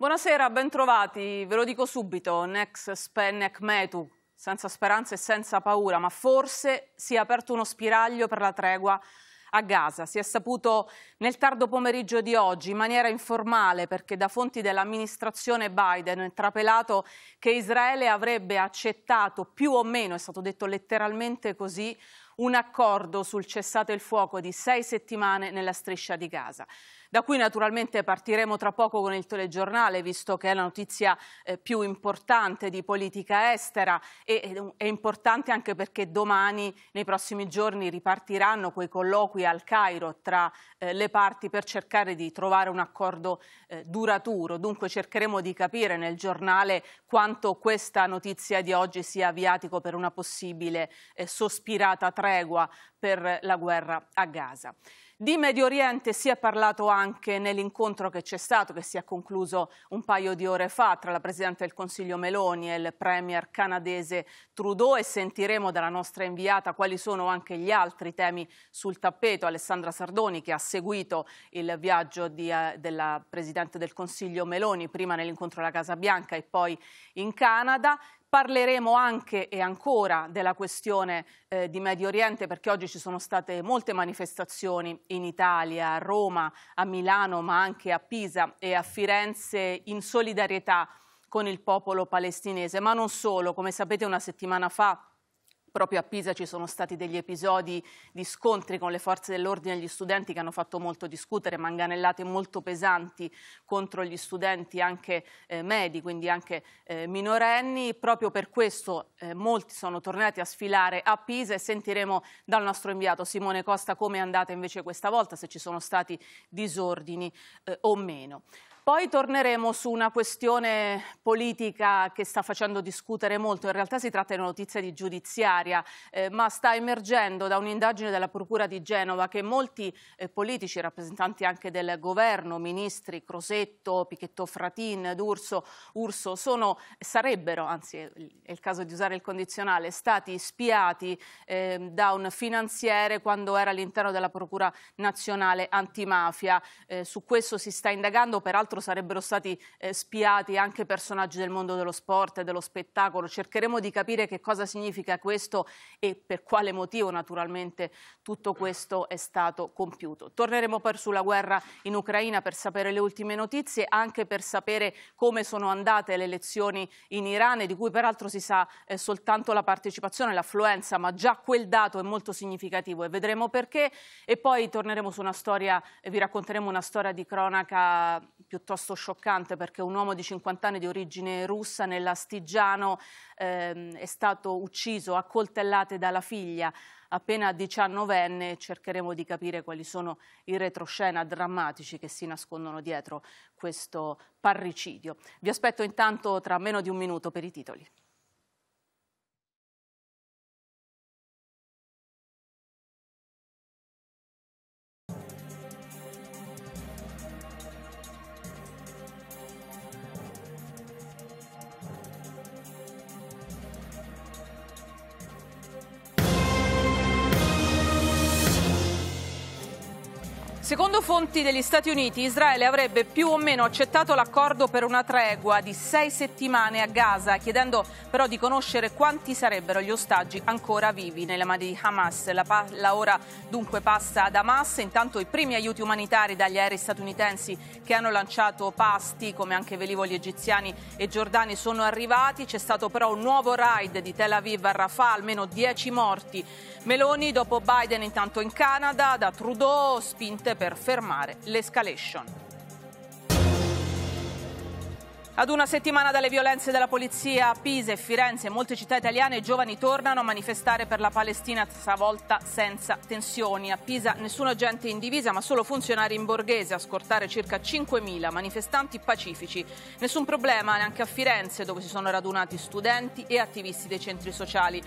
Buonasera, bentrovati. Ve lo dico subito, Nex Spennec Metu, senza speranza e senza paura, ma forse si è aperto uno spiraglio per la tregua a Gaza. Si è saputo nel tardo pomeriggio di oggi, in maniera informale, perché da fonti dell'amministrazione Biden è trapelato che Israele avrebbe accettato più o meno, è stato detto letteralmente così, un accordo sul cessate il fuoco di sei settimane nella striscia di Gaza da qui naturalmente partiremo tra poco con il telegiornale, visto che è la notizia eh, più importante di politica estera e è importante anche perché domani, nei prossimi giorni, ripartiranno quei colloqui al Cairo tra eh, le parti per cercare di trovare un accordo eh, duraturo. Dunque cercheremo di capire nel giornale quanto questa notizia di oggi sia viatico per una possibile eh, sospirata tregua per la guerra a Gaza. Di Medio Oriente si è parlato anche nell'incontro che c'è stato, che si è concluso un paio di ore fa tra la Presidente del Consiglio Meloni e il Premier canadese Trudeau e sentiremo dalla nostra inviata quali sono anche gli altri temi sul tappeto. Alessandra Sardoni che ha seguito il viaggio di, eh, della Presidente del Consiglio Meloni prima nell'incontro alla Casa Bianca e poi in Canada. Parleremo anche e ancora della questione eh, di Medio Oriente perché oggi ci sono state molte manifestazioni in Italia, a Roma, a Milano, ma anche a Pisa e a Firenze in solidarietà con il popolo palestinese. Ma non solo, come sapete una settimana fa proprio a Pisa ci sono stati degli episodi di scontri con le forze dell'ordine e gli studenti che hanno fatto molto discutere, manganellate molto pesanti contro gli studenti anche eh, medi, quindi anche eh, minorenni. Proprio per questo eh, molti sono tornati a sfilare a Pisa e sentiremo dal nostro inviato Simone Costa come è andata invece questa volta, se ci sono stati disordini eh, o meno. Poi torneremo su una questione politica che sta facendo discutere molto, in realtà si tratta di una notizia di giudiziaria, eh, ma sta emergendo da un'indagine della Procura di Genova che molti eh, politici, rappresentanti anche del governo, ministri Crosetto, Pichetto Fratin, D'Urso, Urso, sono, sarebbero, anzi è il caso di usare il condizionale, stati spiati eh, da un finanziere quando era all'interno della Procura Nazionale Antimafia. Eh, su questo si sta indagando, peraltro l'altro sarebbero stati eh, spiati anche personaggi del mondo dello sport e dello spettacolo. Cercheremo di capire che cosa significa questo e per quale motivo naturalmente tutto questo è stato compiuto. Torneremo poi sulla guerra in Ucraina per sapere le ultime notizie, anche per sapere come sono andate le elezioni in Iran, di cui peraltro si sa eh, soltanto la partecipazione, l'affluenza, ma già quel dato è molto significativo e vedremo perché. E poi torneremo su una storia, eh, vi racconteremo una storia di cronaca piuttosto piuttosto scioccante perché un uomo di 50 anni di origine russa nell'Astigiano ehm, è stato ucciso a coltellate dalla figlia appena 19enne. Cercheremo di capire quali sono i retroscena drammatici che si nascondono dietro questo parricidio. Vi aspetto intanto tra meno di un minuto per i titoli. Secondo fonti degli Stati Uniti, Israele avrebbe più o meno accettato l'accordo per una tregua di sei settimane a Gaza, chiedendo però di conoscere quanti sarebbero gli ostaggi ancora vivi nelle mani di Hamas. La, pa- la ora dunque passa ad Hamas, intanto i primi aiuti umanitari dagli aerei statunitensi che hanno lanciato pasti, come anche velivoli egiziani e giordani, sono arrivati. C'è stato però un nuovo raid di Tel Aviv a Rafah, almeno dieci morti. Meloni dopo Biden intanto in Canada, da Trudeau spinte per fermare l'escalation. Ad una settimana dalle violenze della polizia a Pisa e Firenze e molte città italiane, i giovani tornano a manifestare per la Palestina, stavolta senza tensioni. A Pisa nessun agente in divisa, ma solo funzionari in borghese a scortare circa 5.000 manifestanti pacifici. Nessun problema neanche a Firenze, dove si sono radunati studenti e attivisti dei centri sociali.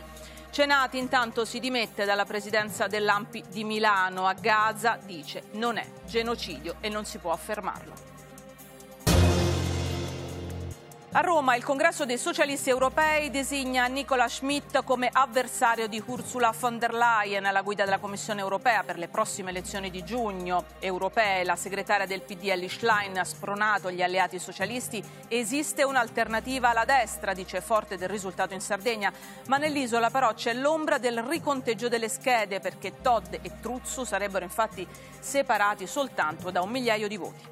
Cenati intanto si dimette dalla presidenza dell'Ampi di Milano. A Gaza dice non è genocidio e non si può affermarlo. A Roma il congresso dei socialisti europei designa Nicola Schmidt come avversario di Ursula von der Leyen alla guida della Commissione europea per le prossime elezioni di giugno europee. La segretaria del PD Ellie Schlein ha spronato gli alleati socialisti. Esiste un'alternativa alla destra, dice forte del risultato in Sardegna, ma nell'isola però c'è l'ombra del riconteggio delle schede perché Todd e Truzzo sarebbero infatti separati soltanto da un migliaio di voti.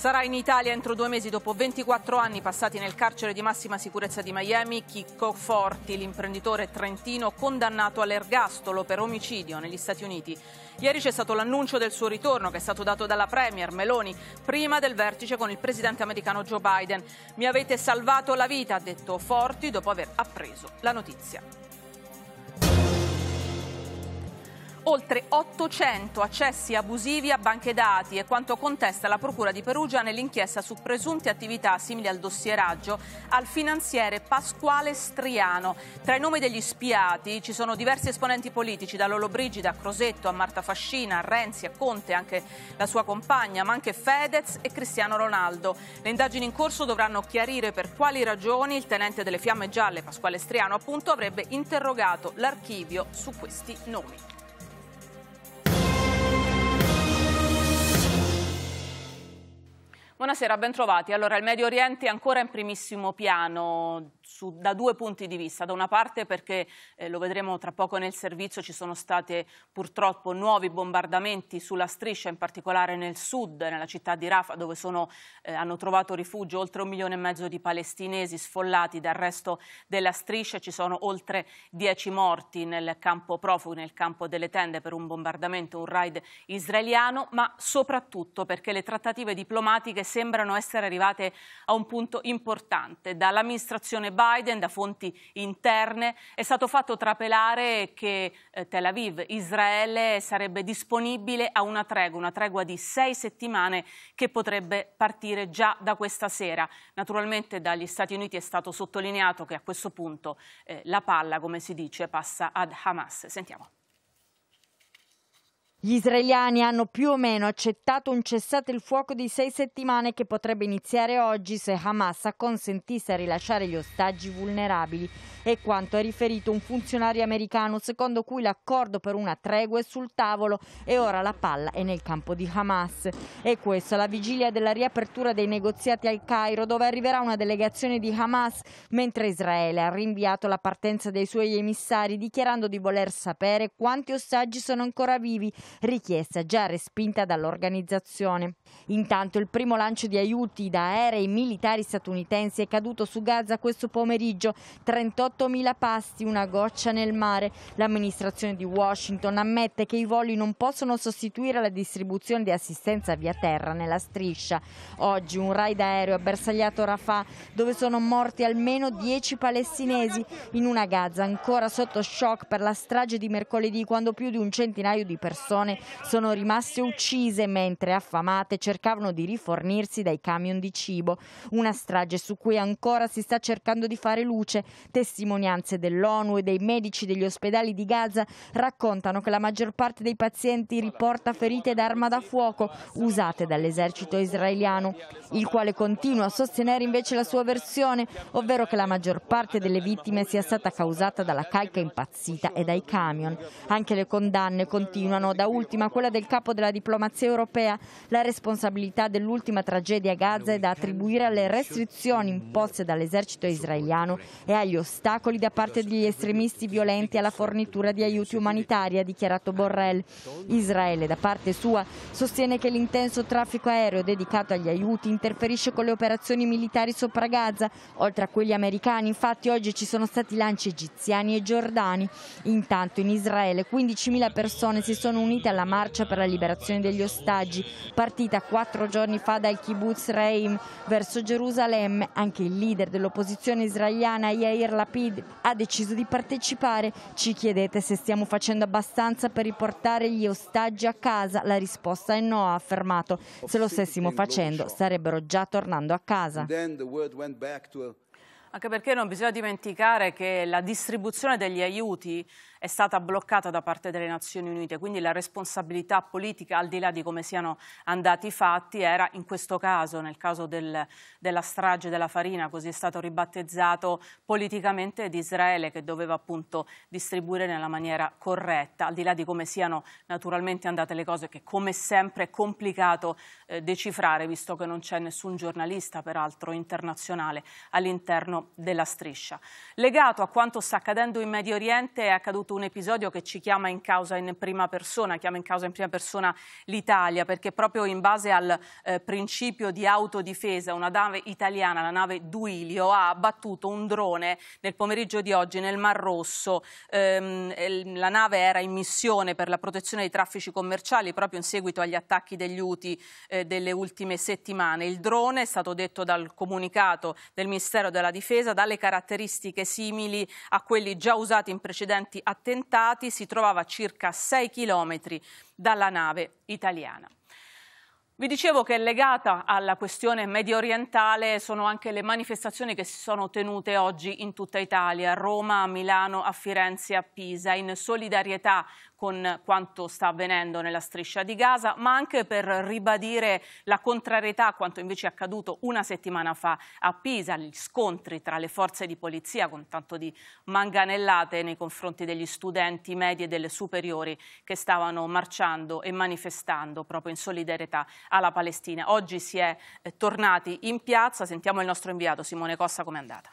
Sarà in Italia entro due mesi dopo 24 anni passati nel carcere di massima sicurezza di Miami Chicco Forti, l'imprenditore trentino condannato all'ergastolo per omicidio negli Stati Uniti. Ieri c'è stato l'annuncio del suo ritorno che è stato dato dalla Premier Meloni prima del vertice con il presidente americano Joe Biden. Mi avete salvato la vita, ha detto Forti dopo aver appreso la notizia. oltre 800 accessi abusivi a banche dati e quanto contesta la Procura di Perugia nell'inchiesta su presunte attività simili al dossieraggio al finanziere Pasquale Striano. Tra i nomi degli spiati ci sono diversi esponenti politici, da Lolo Brigida a Crosetto a Marta Fascina, a Renzi, a Conte, anche la sua compagna, ma anche Fedez e Cristiano Ronaldo. Le indagini in corso dovranno chiarire per quali ragioni il tenente delle Fiamme Gialle, Pasquale Striano, appunto, avrebbe interrogato l'archivio su questi nomi. Buonasera, ben trovati. Allora, il Medio Oriente è ancora in primissimo piano su, da due punti di vista. Da una parte perché, eh, lo vedremo tra poco nel servizio, ci sono stati purtroppo nuovi bombardamenti sulla striscia, in particolare nel sud, nella città di Rafah, dove sono, eh, hanno trovato rifugio oltre un milione e mezzo di palestinesi sfollati dal resto della striscia. Ci sono oltre dieci morti nel campo profughi, nel campo delle tende per un bombardamento, un raid israeliano, ma soprattutto perché le trattative diplomatiche sembrano essere arrivate a un punto importante. Dall'amministrazione Biden da fonti interne è stato fatto trapelare che eh, Tel Aviv, Israele, sarebbe disponibile a una tregua, una tregua di sei settimane che potrebbe partire già da questa sera. Naturalmente dagli Stati Uniti è stato sottolineato che a questo punto eh, la palla, come si dice, passa ad Hamas. Sentiamo. Gli israeliani hanno più o meno accettato un cessate il fuoco di sei settimane che potrebbe iniziare oggi se Hamas acconsentisse a rilasciare gli ostaggi vulnerabili. È quanto ha riferito un funzionario americano, secondo cui l'accordo per una tregua è sul tavolo e ora la palla è nel campo di Hamas. E questo alla vigilia della riapertura dei negoziati al Cairo, dove arriverà una delegazione di Hamas, mentre Israele ha rinviato la partenza dei suoi emissari, dichiarando di voler sapere quanti ostaggi sono ancora vivi richiesta già respinta dall'organizzazione. Intanto il primo lancio di aiuti da aerei militari statunitensi è caduto su Gaza questo pomeriggio, 38.000 pasti, una goccia nel mare. L'amministrazione di Washington ammette che i voli non possono sostituire la distribuzione di assistenza via terra nella striscia. Oggi un raid aereo ha bersagliato Rafah, dove sono morti almeno 10 palestinesi, in una Gaza ancora sotto shock per la strage di mercoledì, quando più di un centinaio di persone persone sono rimaste uccise mentre affamate cercavano di rifornirsi dai camion di cibo. Una strage su cui ancora si sta cercando di fare luce. Testimonianze dell'ONU e dei medici degli ospedali di Gaza raccontano che la maggior parte dei pazienti riporta ferite d'arma da fuoco usate dall'esercito israeliano, il quale continua a sostenere invece la sua versione, ovvero che la maggior parte delle vittime sia stata causata dalla calca impazzita e dai camion. Anche le condanne continuano da ultima, quella del capo della diplomazia europea, la responsabilità dell'ultima tragedia a Gaza è da attribuire alle restrizioni imposte dall'esercito israeliano e agli ostacoli da parte degli estremisti violenti alla fornitura di aiuti umanitari, ha dichiarato Borrell. Israele, da parte sua, sostiene che l'intenso traffico aereo dedicato agli aiuti interferisce con le operazioni militari sopra Gaza. Oltre a quelli americani, infatti, oggi ci sono stati lanci egiziani e giordani. Intanto in Israele 15.000 persone si sono unite appartenente alla Marcia per la liberazione degli ostaggi, partita quattro giorni fa dal kibbutz Reim verso Gerusalemme. Anche il leader dell'opposizione israeliana Yair Lapid ha deciso di partecipare. Ci chiedete se stiamo facendo abbastanza per riportare gli ostaggi a casa. La risposta è no, ha affermato. Se lo stessimo facendo sarebbero già tornando a casa. Anche perché non bisogna dimenticare che la distribuzione degli aiuti è stata bloccata da parte delle Nazioni Unite, quindi la responsabilità politica, al di là di come siano andati i fatti, era in questo caso, nel caso del, della strage della farina, così è stato ribattezzato politicamente di Israele che doveva appunto distribuire nella maniera corretta, al di là di come siano naturalmente andate le cose che come sempre è complicato eh, decifrare visto che non c'è nessun giornalista peraltro internazionale all'interno della striscia. Legato a quanto sta accadendo in Medio Oriente è accaduto appunto un episodio che ci chiama in causa in prima persona, chiama in causa in prima persona l'Italia, perché proprio in base al eh, principio di autodifesa una nave italiana, la nave Duilio, ha abbattuto un drone nel pomeriggio di oggi nel Mar Rosso. Ehm, la nave era in missione per la protezione dei traffici commerciali proprio in seguito agli attacchi degli UTI eh, delle ultime settimane. Il drone, è stato detto dal comunicato del Ministero della Difesa, dalle caratteristiche simili a quelli già usati in precedenti attacchi attentati si trovava a circa 6 chilometri dalla nave italiana. Vi dicevo che legata alla questione medio orientale sono anche le manifestazioni che si sono tenute oggi in tutta Italia, a Roma, a Milano, a Firenze, a Pisa, in solidarietà con quanto sta avvenendo nella striscia di Gaza, ma anche per ribadire la contrarietà a quanto invece è accaduto una settimana fa a Pisa, gli scontri tra le forze di polizia con tanto di manganellate nei confronti degli studenti medi e delle superiori che stavano marciando e manifestando proprio in solidarietà alla Palestina. Oggi si è eh, tornati in piazza, sentiamo il nostro inviato Simone Cossa come è andata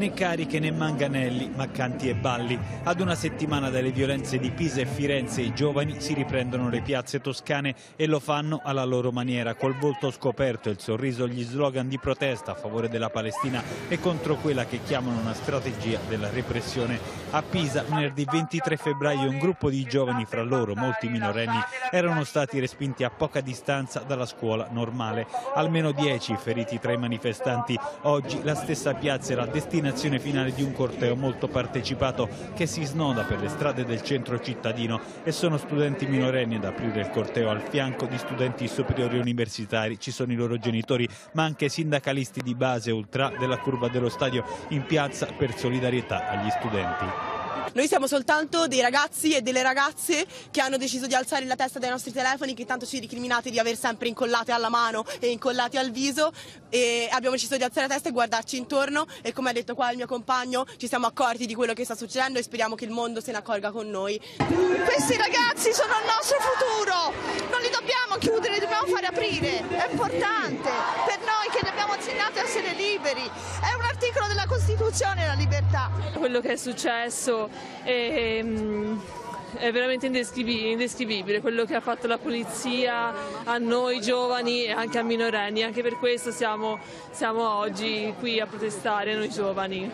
né cariche né manganelli, ma canti e balli. Ad una settimana dalle violenze di Pisa e Firenze i giovani si riprendono le piazze toscane e lo fanno alla loro maniera, col volto scoperto e il sorriso gli slogan di protesta a favore della Palestina e contro quella che chiamano una strategia della repressione. A Pisa venerdì 23 febbraio un gruppo di giovani, fra loro molti minorenni, erano stati respinti a poca distanza dalla scuola normale. Almeno 10 feriti tra i manifestanti. Oggi la stessa piazza era destinata destinazione finale di un corteo molto partecipato che si snoda per le strade del centro cittadino e sono studenti minorenni ad aprire il corteo al fianco di studenti superiori universitari, ci sono i loro genitori ma anche sindacalisti di base ultra della curva dello stadio in piazza per solidarietà agli studenti. Noi siamo soltanto dei ragazzi e delle ragazze che hanno deciso di alzare la testa dai nostri telefoni che tanto ci ricriminate di aver sempre incollate alla mano e incollate al viso e abbiamo deciso di alzare la testa e guardarci intorno e come ha detto qua il mio compagno ci siamo accorti di quello che sta succedendo e speriamo che il mondo se ne accorga con noi. Questi ragazzi sono il nostro futuro, non li dobbiamo chiudere, li dobbiamo fare aprire, è importante per noi che li abbiamo insegnati a essere liberi, è un articolo della Costituzione la libertà. Quello che è successo è, ehm, è veramente indescrivibile, indescrivibile quello che ha fatto la polizia a noi giovani e anche a minorenni, anche per questo siamo, siamo oggi qui a protestare noi giovani.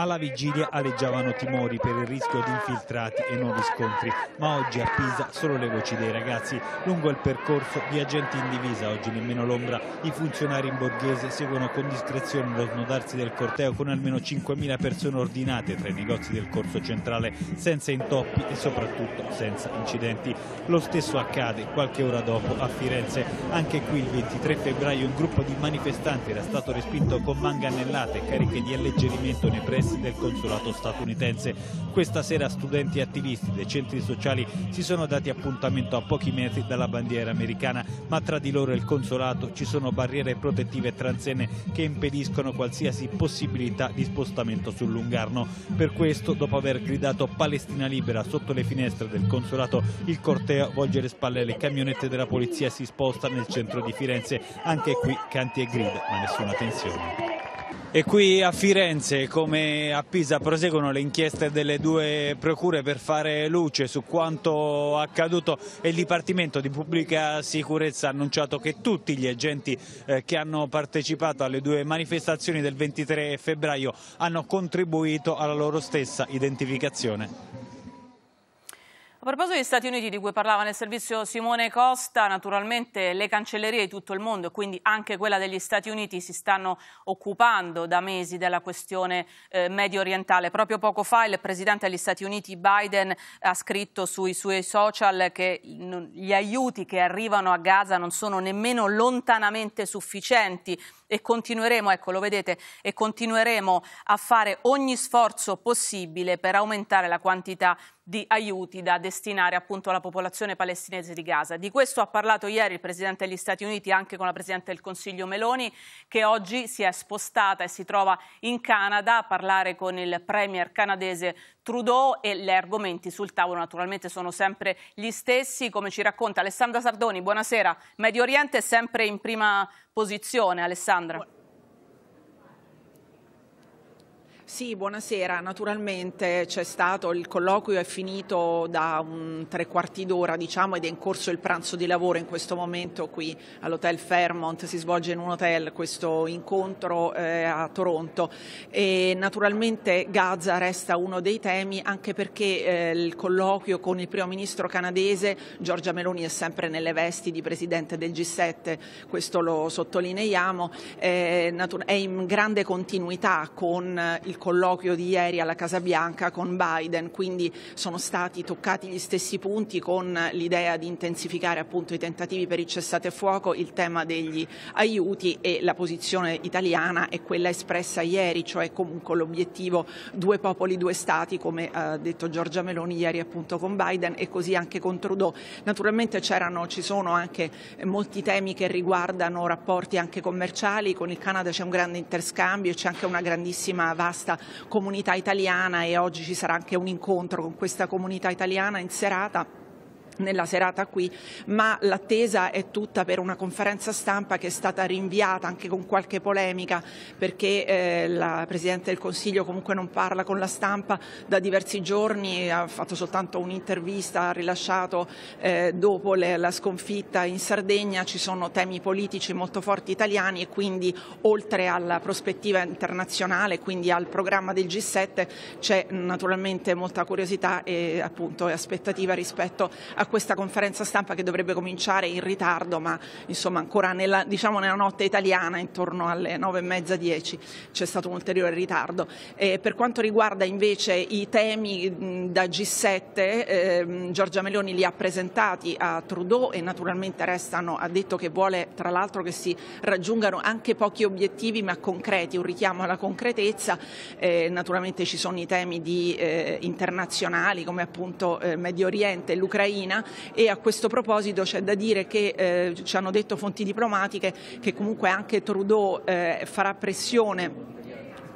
Alla vigilia aleggiavano timori per il rischio di infiltrati e nuovi scontri, ma oggi a Pisa solo le voci dei ragazzi. Lungo il percorso di agenti in divisa, oggi nemmeno l'ombra. I funzionari in borghese seguono con discrezione lo snodarsi del corteo con almeno 5.000 persone ordinate tra i negozi del corso centrale, senza intoppi e soprattutto senza incidenti. Lo stesso accade qualche ora dopo a Firenze. Anche qui il 23 febbraio un gruppo di manifestanti era stato respinto con manganellate cariche di alleggerimento nei pressi Harris del consolato statunitense. Questa sera studenti e attivisti dei centri sociali si sono dati appuntamento a pochi metri dalla bandiera americana, ma tra di loro e il consolato ci sono barriere protettive transenne che impediscono qualsiasi possibilità di spostamento sul Lungarno. Per questo, dopo aver gridato Palestina libera sotto le finestre del consolato, il corteo volge le spalle alle camionette della polizia e si sposta nel centro di Firenze. Anche qui canti e grida, ma nessuna tensione. E qui a Firenze, come a Pisa, proseguono le inchieste delle due procure per fare luce su quanto accaduto e il Dipartimento di Pubblica Sicurezza ha annunciato che tutti gli agenti eh, che hanno partecipato alle due manifestazioni del 23 febbraio hanno contribuito alla loro stessa identificazione. A proposito degli Stati Uniti di cui parlava nel servizio Simone Costa, naturalmente le cancellerie di tutto il mondo e quindi anche quella degli Stati Uniti si stanno occupando da mesi della questione eh, medio orientale. Proprio poco fa il Presidente degli Stati Uniti Biden ha scritto sui suoi social che gli aiuti che arrivano a Gaza non sono nemmeno lontanamente sufficienti e continueremo, ecco lo vedete, e continueremo a fare ogni sforzo possibile per aumentare la quantità di aiuti da destinare appunto alla popolazione palestinese di Gaza. Di questo ha parlato ieri il Presidente degli Stati Uniti anche con la Presidente del Consiglio Meloni che oggi si è spostata e si trova in Canada a parlare con il Premier canadese Trudeau e gli argomenti sul tavolo naturalmente sono sempre gli stessi, come ci racconta Alessandra Sardoni. Buonasera, Medio Oriente è sempre in prima posizione, Alessandra. Sì, buonasera. Naturalmente c'è stato il colloquio, è finito da un tre quarti d'ora, diciamo, ed è in corso il pranzo di lavoro in questo momento qui all'Hotel Fairmont. Si svolge in un hotel questo incontro eh, a Toronto. E naturalmente Gaza resta uno dei temi, anche perché eh, il colloquio con il primo ministro canadese, Giorgia Meloni, è sempre nelle vesti di presidente del G7, questo lo sottolineiamo, eh, è in grande continuità con eh, il colloquio di ieri alla Casa Bianca con Biden, quindi sono stati toccati gli stessi punti con l'idea di intensificare appunto i tentativi per il cessate fuoco, il tema degli aiuti e la posizione italiana è quella espressa ieri, cioè comunque l'obiettivo due popoli, due stati, come ha detto Giorgia Meloni ieri appunto con Biden e così anche con Trudeau. Naturalmente c'erano, ci sono anche molti temi che riguardano rapporti anche commerciali, con il Canada c'è un grande interscambio, c'è anche una grandissima vasta questa comunità italiana e oggi ci sarà anche un incontro con questa comunità italiana in serata nella serata qui, ma l'attesa è tutta per una conferenza stampa che è stata rinviata anche con qualche polemica perché eh, la Presidente del Consiglio comunque non parla con la stampa da diversi giorni, ha fatto soltanto un'intervista, ha rilasciato eh, dopo le, la sconfitta in Sardegna, ci sono temi politici molto forti italiani e quindi oltre alla prospettiva internazionale, quindi al programma del G7, c'è naturalmente molta curiosità e appunto aspettativa rispetto a a questa conferenza stampa che dovrebbe cominciare in ritardo, ma insomma ancora nella, diciamo nella notte italiana intorno alle e mezza 10 c'è stato un ulteriore ritardo. Eh, per quanto riguarda invece i temi da G7, eh, Giorgia Meloni li ha presentati a Trudeau e naturalmente restano, ha detto che vuole tra l'altro che si raggiungano anche pochi obiettivi ma concreti, un richiamo alla concretezza, eh, naturalmente ci sono i temi di, eh, internazionali come appunto eh, Medio Oriente e l'Ucraina, Cina e a questo proposito c'è da dire che eh, ci hanno detto fonti diplomatiche che comunque anche Trudeau eh, farà pressione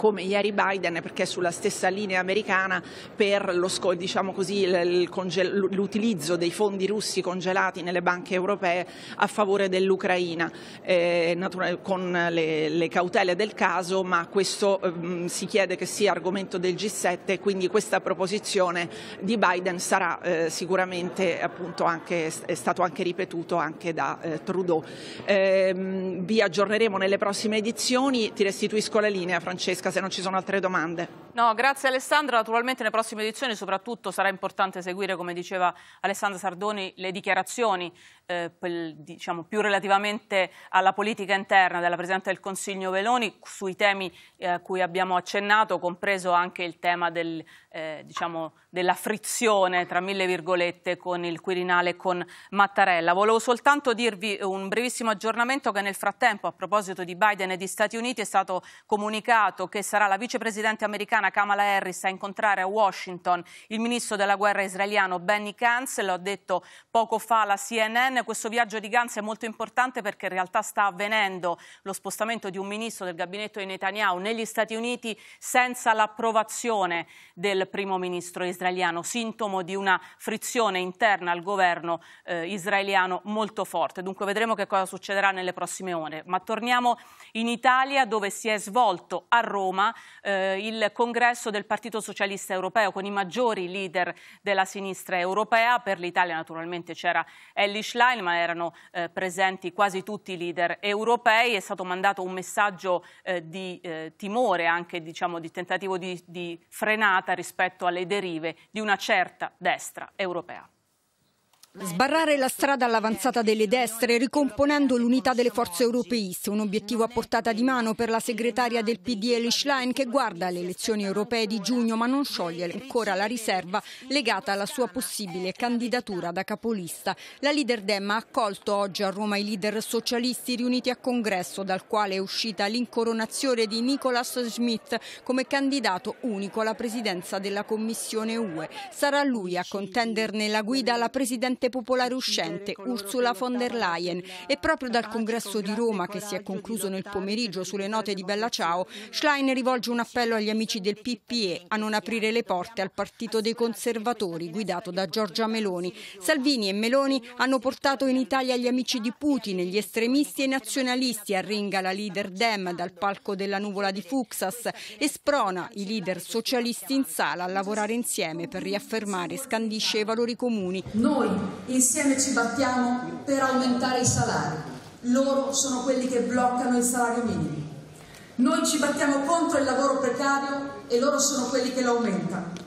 come ieri Biden perché è sulla stessa linea americana per lo, diciamo l'utilizzo dei fondi russi congelati nelle banche europee a favore dell'Ucraina, eh, con le, le, cautele del caso, ma questo ehm, si chiede che sia argomento del G7 quindi questa proposizione di Biden sarà eh, sicuramente appunto anche, è stato anche ripetuto anche da eh, Trudeau. Ehm, vi aggiorneremo nelle prossime edizioni, ti restituisco la linea Francesca se non ci sono altre domande. No, grazie Alessandra. Naturalmente nelle prossime edizioni soprattutto sarà importante seguire, come diceva Alessandra Sardoni, le dichiarazioni eh, per, diciamo, più relativamente alla politica interna della Presidente del Consiglio Veloni sui temi eh, a cui abbiamo accennato, compreso anche il tema del eh, diciamo, della frizione, tra mille virgolette, con il Quirinale e con Mattarella. Volevo soltanto dirvi un brevissimo aggiornamento che nel frattempo, a proposito di Biden e di Stati Uniti, è stato comunicato che sarà la vicepresidente americana Kamala Harris a incontrare a Washington il ministro della guerra israeliano Benny Gantz, l'ho detto poco fa la CNN, questo viaggio di Gantz è molto importante perché in realtà sta avvenendo lo spostamento di un ministro del gabinetto di Netanyahu negli Stati Uniti senza l'approvazione del del primo ministro israeliano, sintomo di una frizione interna al governo eh, israeliano molto forte. Dunque vedremo che cosa succederà nelle prossime ore. Ma torniamo in Italia dove si è svolto a Roma eh, il congresso del Partito Socialista Europeo con i maggiori leader della sinistra europea. Per l'Italia naturalmente c'era Ellie Schlein ma erano eh, presenti quasi tutti i leader europei. È stato mandato un messaggio eh, di eh, timore, anche diciamo, di tentativo di, di frenata rispetto rispetto alle derive di una certa destra europea. Sbarrare la strada all'avanzata delle destre, ricomponendo l'unità delle forze europeiste, un obiettivo a portata di mano per la segretaria del PD Elish Schlein che guarda alle elezioni europee di giugno ma non scioglie ancora la riserva legata alla sua possibile candidatura da capolista. La leader Dem ha accolto oggi a Roma i leader socialisti riuniti a congresso dal quale è uscita l'incoronazione di Nicolas Schmidt come candidato unico alla presidenza della Commissione UE. Sarà lui a contenderne la guida alla Presidente candidate popolare uscente, Ursula von der Leyen. E proprio dal congresso di Roma, che si è concluso nel pomeriggio sulle note di Bella Ciao, Schlein rivolge un appello agli amici del PPE a non aprire le porte al partito dei conservatori, guidato da Giorgia Meloni. Salvini e Meloni hanno portato in Italia gli amici di Putin, gli estremisti e i nazionalisti, arringa la leader Dem dal palco della nuvola di Fuxas e sprona i leader socialisti in sala a lavorare insieme per riaffermare scandisce i valori comuni. Noi Insieme ci battiamo per aumentare i salari. Loro sono quelli che bloccano il salario minimo. Noi ci battiamo contro il lavoro precario e loro sono quelli che lo aumentano.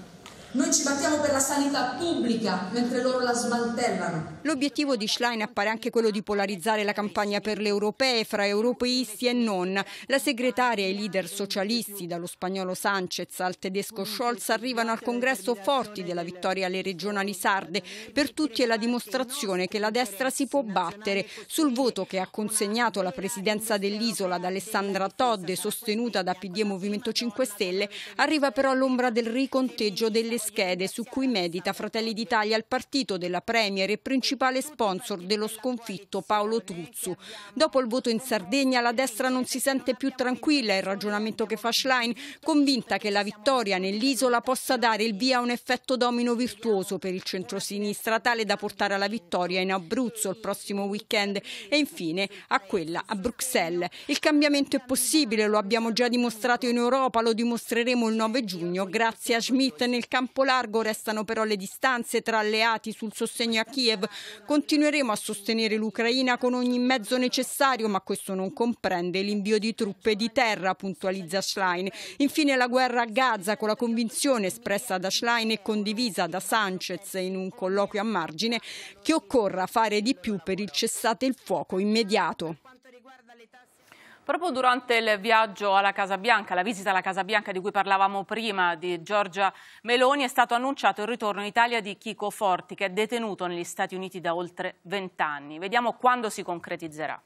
Noi ci battiamo per la sanità pubblica mentre loro la smantellano. L'obiettivo di Schlein appare anche quello di polarizzare la campagna per le europee fra europeisti e non. La segretaria e i leader socialisti, dallo spagnolo Sanchez al tedesco Scholz, arrivano al congresso forti della vittoria alle regionali sarde. Per tutti è la dimostrazione che la destra si può battere. Sul voto che ha consegnato la presidenza dell'isola ad Alessandra Todde, sostenuta da PD e Movimento 5 Stelle, arriva però l'ombra del riconteggio delle le schede su cui medita Fratelli d'Italia, il partito della Premier e principale sponsor dello sconfitto Paolo Truzzu. Dopo il voto in Sardegna la destra non si sente più tranquilla, il ragionamento che fa Schlein, convinta che la vittoria nell'isola possa dare il via a un effetto domino virtuoso per il centrosinistra, tale da portare alla vittoria in Abruzzo il prossimo weekend e infine a quella a Bruxelles. Il cambiamento è possibile, lo abbiamo già dimostrato in Europa, lo dimostreremo il 9 giugno grazie a Schmidt nel campo campo largo restano però le distanze tra alleati sul sostegno a Kiev. Continueremo a sostenere l'Ucraina con ogni mezzo necessario, ma questo non comprende l'invio di truppe di terra, puntualizza Schlein. Infine la guerra a Gaza con la convinzione espressa da Schlein e condivisa da Sanchez in un colloquio a margine che occorra fare di più per il cessate il fuoco immediato. Proprio durante il viaggio alla Casa Bianca, la visita alla Casa Bianca di cui parlavamo prima di Giorgia Meloni, è stato annunciato il ritorno in Italia di Chico Forti, che è detenuto negli Stati Uniti da oltre vent'anni. Vediamo quando si concretizzerà.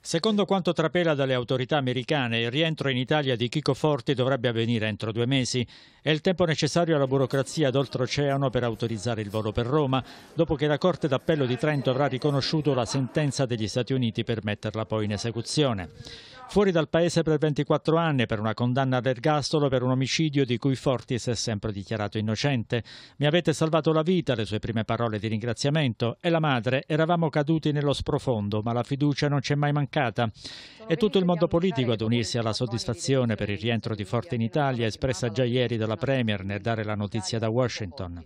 Secondo quanto trapela dalle autorità americane, il rientro in Italia di Chico Forti dovrebbe avvenire entro due mesi. È il tempo necessario alla burocrazia d'oltreoceano per autorizzare il volo per Roma, dopo che la Corte d'Appello di Trento avrà riconosciuto la sentenza degli Stati Uniti per metterla poi in esecuzione. Fuori dal paese per 24 anni per una condanna ad ergastolo per un omicidio di cui Fortis è sempre dichiarato innocente. Mi avete salvato la vita, le sue prime parole di ringraziamento. E la madre, eravamo caduti nello sprofondo, ma la fiducia non ci è mai mancata. È tutto il mondo politico ad unirsi alla soddisfazione per il rientro di Forti in Italia, espressa già ieri dalla Premier nel dare la notizia da Washington.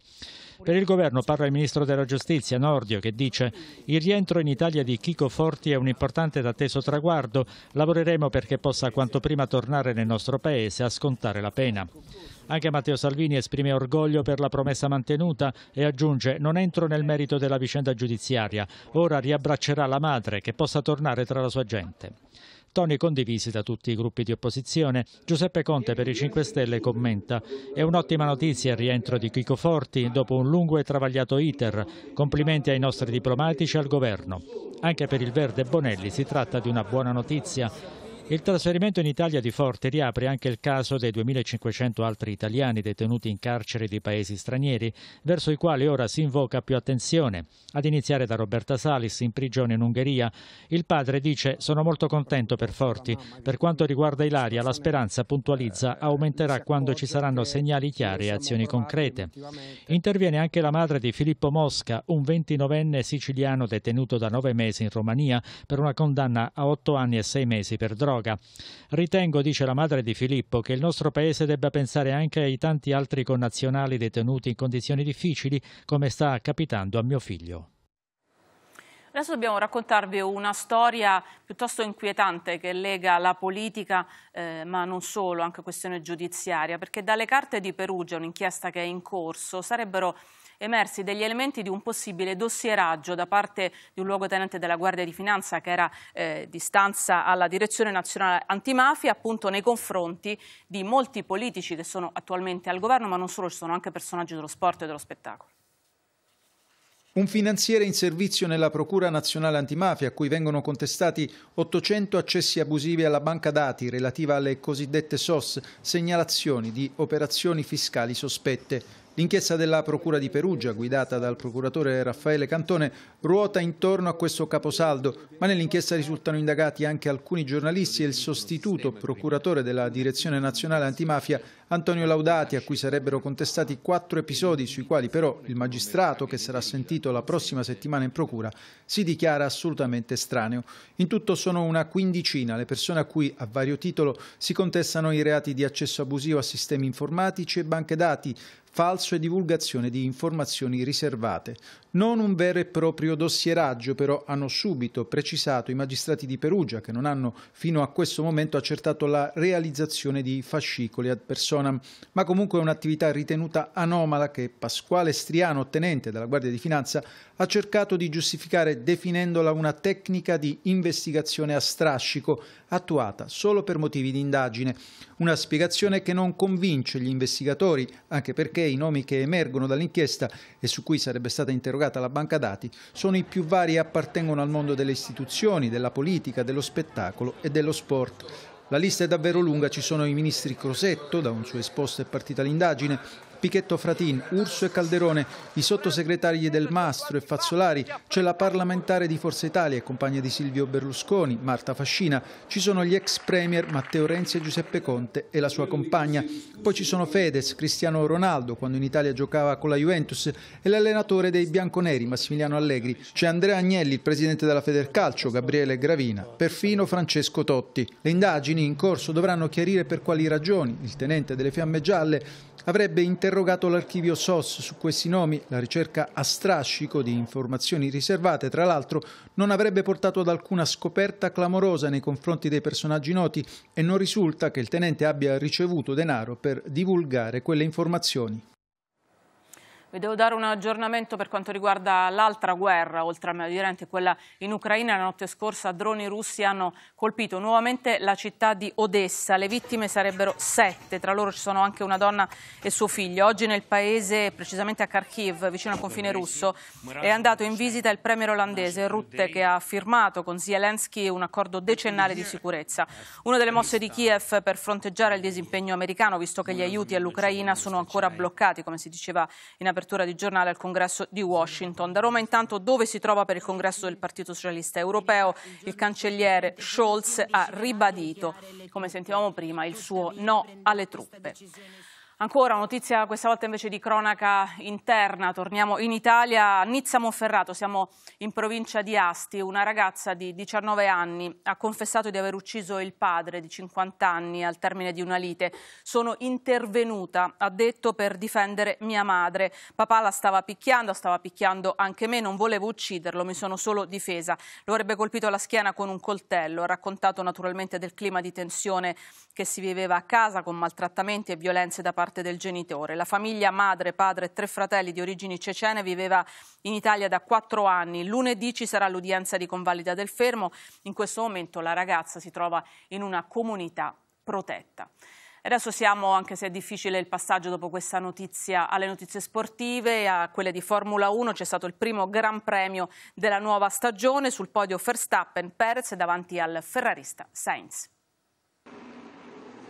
Per il governo parla il ministro della giustizia Nordio che dice il rientro in Italia di Chico Forti è un importante ed atteso traguardo, lavoreremo perché possa quanto prima tornare nel nostro paese a scontare la pena. Anche Matteo Salvini esprime orgoglio per la promessa mantenuta e aggiunge non entro nel merito della vicenda giudiziaria, ora riabbraccerà la madre che possa tornare tra la sua gente toni condivisi da tutti i gruppi di opposizione. Giuseppe Conte per i 5 Stelle commenta «È un'ottima notizia il rientro di Chico Forti dopo un lungo e travagliato iter. Complimenti ai nostri diplomatici e al governo. Anche per il Verde Bonelli si tratta di una buona notizia». Il trasferimento in Italia di Forte riapre anche il caso dei 2.500 altri italiani detenuti in carcere di paesi stranieri, verso i quali ora si invoca più attenzione. Ad iniziare da Roberta Salis, in prigione in Ungheria, il padre dice «Sono molto contento per Forti. Per quanto riguarda Ilaria, la speranza, puntualizza, aumenterà quando ci saranno segnali chiari e azioni concrete». Interviene anche la madre di Filippo Mosca, un 29enne siciliano detenuto da nove mesi in Romania per una condanna a otto anni e sei mesi per droga droga. Ritengo, dice la madre di Filippo, che il nostro paese debba pensare anche ai tanti altri connazionali detenuti in condizioni difficili, come sta capitando a mio figlio. Adesso dobbiamo raccontarvi una storia piuttosto inquietante che lega la politica, eh, ma non solo, anche questione giudiziaria, perché dalle carte di Perugia, un'inchiesta che è in corso, sarebbero emersi degli elementi di un possibile dossieraggio da parte di un luogotenente della Guardia di Finanza che era eh, di stanza alla Direzione Nazionale Antimafia appunto nei confronti di molti politici che sono attualmente al governo ma non solo, ci sono anche personaggi dello sport e dello spettacolo. Un finanziere in servizio nella Procura Nazionale Antimafia a cui vengono contestati 800 accessi abusivi alla banca dati relativa alle cosiddette SOS, segnalazioni di operazioni fiscali sospette. L'inchiesta della Procura di Perugia, guidata dal procuratore Raffaele Cantone, ruota intorno a questo caposaldo, ma nell'inchiesta risultano indagati anche alcuni giornalisti e il sostituto procuratore della Direzione Nazionale Antimafia, Antonio Laudati, a cui sarebbero contestati quattro episodi sui quali però il magistrato, che sarà sentito la prossima settimana in procura, si dichiara assolutamente estraneo. In tutto sono una quindicina le persone a cui, a vario titolo, si contestano i reati di accesso abusivo a sistemi informatici e banche dati, falso e divulgazione di informazioni riservate. Non un vero e proprio dossieraggio, però hanno subito precisato i magistrati di Perugia, che non hanno fino a questo momento accertato la realizzazione di fascicoli ad personam, ma comunque è un'attività ritenuta anomala che Pasquale Striano, tenente della Guardia di Finanza, ha cercato di giustificare definendola una tecnica di investigazione a strascico, attuata solo per motivi di indagine. Una spiegazione che non convince gli investigatori, anche perché perché i nomi che emergono dall'inchiesta e su cui sarebbe stata interrogata la banca dati sono i più vari e appartengono al mondo delle istituzioni, della politica, dello spettacolo e dello sport. La lista è davvero lunga, ci sono i ministri Crosetto, da un suo esposto è partita l'indagine, Pichetto Fratin, Urso e Calderone, i sottosegretari del Mastro e Fazzolari, c'è la parlamentare di Forza Italia e compagna di Silvio Berlusconi, Marta Fascina, ci sono gli ex premier Matteo Renzi e Giuseppe Conte e la sua compagna. Poi ci sono Fedez, Cristiano Ronaldo, quando in Italia giocava con la Juventus, e l'allenatore dei bianconeri Massimiliano Allegri. C'è Andrea Agnelli, il presidente della Federcalcio, Gabriele Gravina, perfino Francesco Totti. Le indagini in corso dovranno chiarire per quali ragioni il tenente delle Fiamme Gialle avrebbe interrotto interrogato l'archivio SOS su questi nomi, la ricerca a strascico di informazioni riservate, tra l'altro, non avrebbe portato ad alcuna scoperta clamorosa nei confronti dei personaggi noti e non risulta che il tenente abbia ricevuto denaro per divulgare quelle informazioni. Vi devo dare un aggiornamento per quanto riguarda l'altra guerra, oltre al Oriente, quella in Ucraina. La notte scorsa droni russi hanno colpito nuovamente la città di Odessa. Le vittime sarebbero sette, tra loro ci sono anche una donna e suo figlio. Oggi nel paese, precisamente a Kharkiv, vicino al confine russo, è andato in visita il premier olandese Rutte, che ha firmato con Zelensky un accordo decennale di sicurezza. Una delle mosse di Kiev per fronteggiare il disimpegno americano, visto che gli aiuti all'Ucraina sono ancora bloccati, come si diceva in apertura apertura di giornale al congresso di Washington. Da Roma intanto dove si trova per il congresso del Partito Socialista Europeo il cancelliere Scholz ha ribadito, come sentivamo prima, il suo no alle truppe. Ancora notizia questa volta invece di cronaca interna, torniamo in Italia, Nizza Monferrato, siamo in provincia di Asti, una ragazza di 19 anni ha confessato di aver ucciso il padre di 50 anni al termine di una lite. Sono intervenuta, ha detto, per difendere mia madre. Papà la stava picchiando, stava picchiando anche me, non volevo ucciderlo, mi sono solo difesa. Lo avrebbe colpito alla schiena con un coltello, ha raccontato naturalmente del clima di tensione che si viveva a casa con maltrattamenti e violenze da parte morte del genitore. La famiglia madre, padre e tre fratelli di origini cecene viveva in Italia da quattro anni. Lunedì ci sarà l'udienza di convalida del fermo. In questo momento la ragazza si trova in una comunità protetta. Adesso siamo, anche se è difficile il passaggio dopo questa notizia, alle notizie sportive, a quelle di Formula 1. C'è stato il primo Gran Premio della nuova stagione sul podio Verstappen Perez davanti al ferrarista Sainz.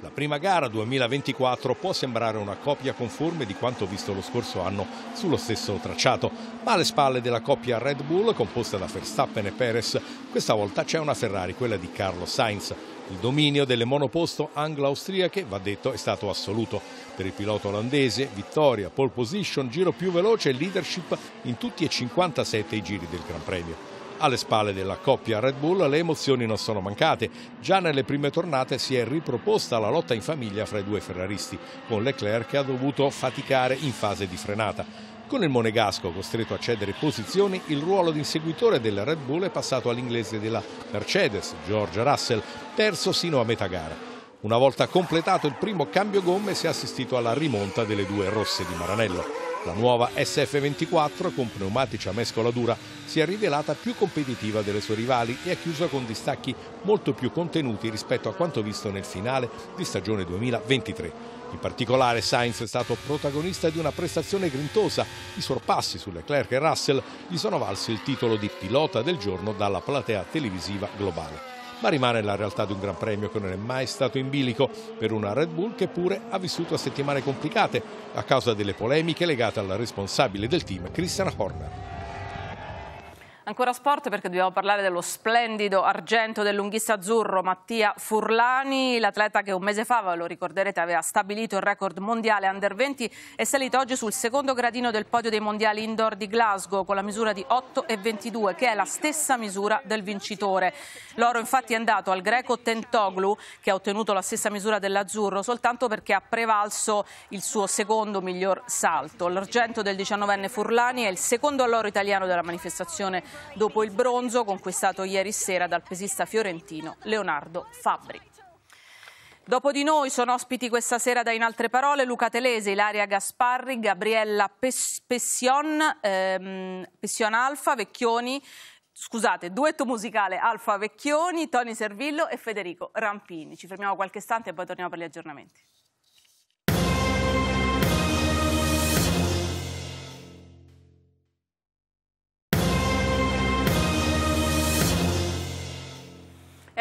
La prima gara 2024 può sembrare una copia conforme di quanto visto lo scorso anno sullo stesso tracciato, ma alle spalle della coppia Red Bull composta da Verstappen e Perez, questa volta c'è una Ferrari, quella di Carlo Sainz. Il dominio delle monoposto anglo-austriache, va detto, è stato assoluto. Per il pilota olandese, vittoria, pole position, giro più veloce e leadership in tutti e 57 i giri del Gran Premio. Alle spalle della coppia Red Bull le emozioni non sono mancate. Già nelle prime tornate si è riproposta la lotta in famiglia fra i due ferraristi, con Leclerc che ha dovuto faticare in fase di frenata. Con il monegasco costretto a cedere posizioni, il ruolo di inseguitore del Red Bull è passato all'inglese della Mercedes, George Russell, terzo sino a metà gara. Una volta completato il primo cambio gomme si è assistito alla rimonta delle due rosse di Maranello. La nuova SF24 con pneumatici a mescola dura si è rivelata più competitiva delle sue rivali e ha chiuso con distacchi molto più contenuti rispetto a quanto visto nel finale di stagione 2023. In particolare Sainz è stato protagonista di una prestazione grintosa, i sorpassi su Leclerc e Russell gli sono valsi il titolo di pilota del giorno dalla platea televisiva globale ma rimane la realtà di un Gran Premio che non è mai stato in bilico per una Red Bull che pure ha vissuto settimane complicate a causa delle polemiche legate alla responsabile del team Christian Horner. Ancora sport perché dobbiamo parlare dello splendido argento del lunghista azzurro Mattia Furlani, l'atleta che un mese fa, ve lo ricorderete, aveva stabilito il record mondiale under 20 è salito oggi sul secondo gradino del podio dei mondiali indoor di Glasgow con la misura di 8,22 che è la stessa misura del vincitore. L'oro infatti è andato al greco Tentoglu che ha ottenuto la stessa misura dell'azzurro soltanto perché ha prevalso il suo secondo miglior salto. L'argento del 19enne Furlani è il secondo all'oro italiano della manifestazione dopo il bronzo conquistato ieri sera dal pesista fiorentino Leonardo Fabri. Dopo di noi sono ospiti questa sera da In Altre Parole Luca Telese, Ilaria Gasparri, Gabriella Pession, ehm, Pession Alfa, Vecchioni, scusate, duetto musicale Alfa Vecchioni, Tony Servillo e Federico Rampini. Ci fermiamo qualche istante e poi torniamo per gli aggiornamenti.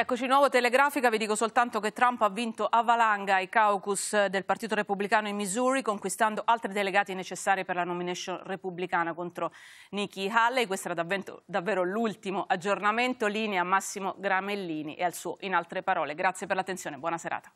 Eccoci nuovo telegrafica, vi dico soltanto che Trump ha vinto a valanga i caucus eh, del Partito Repubblicano in Missouri conquistando altri delegati necessari per la nomination repubblicana contro Nikki Haley. Questo era davvero, davvero l'ultimo aggiornamento, linea Massimo Gramellini e al suo in altre parole. Grazie per l'attenzione, buona serata.